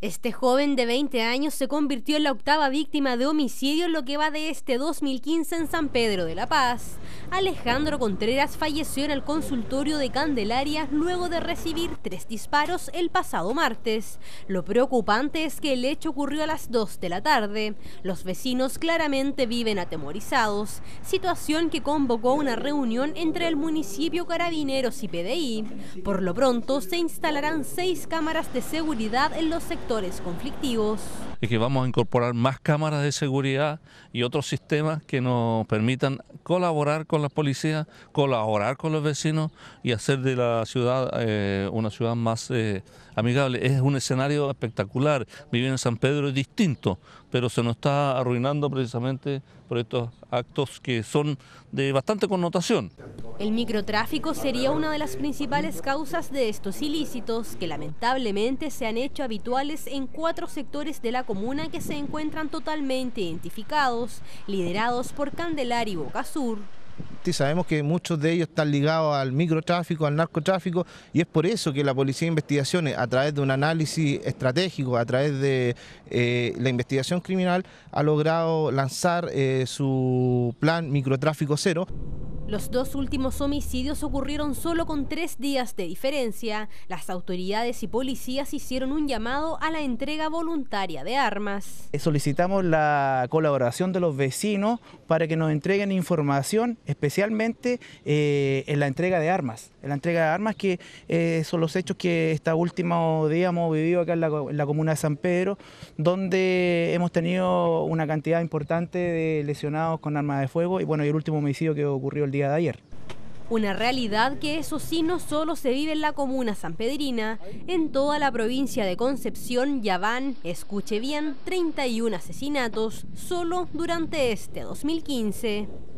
Este joven de 20 años se convirtió en la octava víctima de homicidio en lo que va de este 2015 en San Pedro de la Paz. Alejandro Contreras falleció en el consultorio de Candelaria luego de recibir tres disparos el pasado martes. Lo preocupante es que el hecho ocurrió a las 2 de la tarde. Los vecinos claramente viven atemorizados, situación que convocó una reunión entre el municipio, carabineros y PDI. Por lo pronto se instalarán seis cámaras de seguridad en los sectores conflictivos. y que vamos a incorporar más cámaras de seguridad y otros sistemas que nos permitan colaborar con la policía, colaborar con los vecinos y hacer de la ciudad eh, una ciudad más... Eh, amigable. Es un escenario espectacular. Vivir en San Pedro es distinto, pero se nos está arruinando precisamente por estos actos que son de bastante connotación. El microtráfico sería una de las principales causas de estos ilícitos que lamentablemente se han hecho habituales en cuatro sectores de la comuna que se encuentran totalmente identificados, liderados por Candelar y Boca Sur sabemos que muchos de ellos están ligados al microtráfico, al narcotráfico, y es por eso que la Policía de Investigaciones, a través de un análisis estratégico, a través de eh, la investigación criminal, ha logrado lanzar eh, su plan microtráfico cero. Los dos últimos homicidios ocurrieron solo con tres días de diferencia. Las autoridades y policías hicieron un llamado a la entrega voluntaria de armas. Eh, solicitamos la colaboración de los vecinos para que nos entreguen información, especialmente eh, en la entrega de armas. En la entrega de armas que eh, son los hechos que este último día hemos vivido acá en la, comuna de San Pedro, donde hemos tenido una cantidad importante de lesionados con armas de fuego y bueno, y el último homicidio que ocurrió el día de ayer. Una realidad que eso sí no solo se vive en la comuna San Pedrina, en toda la provincia de Concepción ya van, escuche bien, 31 asesinatos solo durante este 2015.